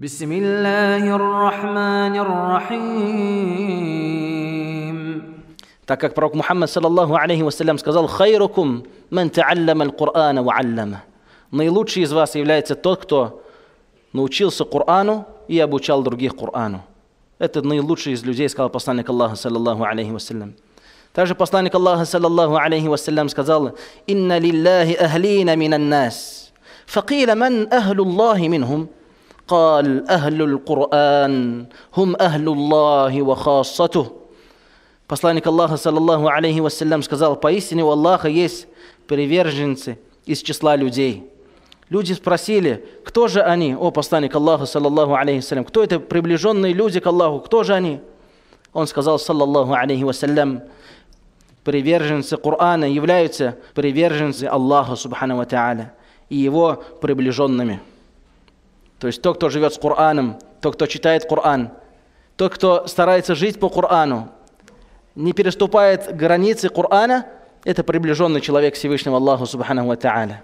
بسم الله الرحمن الرحيم Так как пророк Мухаммад, саллаллаху алейхи вассалям, сказал «Хайрукум ман та'аллама ал-Кур'ана ва аллама». Наилучший из вас является тот, кто научился Кур'ану и обучал других Кур'ану. Это наилучший из людей, сказал посланник Аллаха, саллаллаху алейхи вассалям. Также посланник Аллаха, саллаллаху алейхи вассалям, сказал «Инна лиллахи ахлина минан нас». فقيل من أهل الله منهم؟ قال أهل القرآن هم أهل الله وخاصته Посланник Аллаха, саллаллаху алейхи вассалям, сказал, поистине у Аллаха есть приверженцы из числа людей. Люди спросили, кто же они? О, посланник Аллаха, саллаллаху алейхи вассалям, кто это приближенные люди к Аллаху, кто же они? Он сказал, саллаллаху алейхи вассалям, приверженцы Корана являются приверженцы Аллаха, субхану ва и его приближенными. То есть тот, кто живет с Кораном, тот, кто читает Коран, тот, кто старается жить по Корану, не переступает границы Корана, это приближенный человек Всевышнего Аллаху Субхану Ва Та'аля.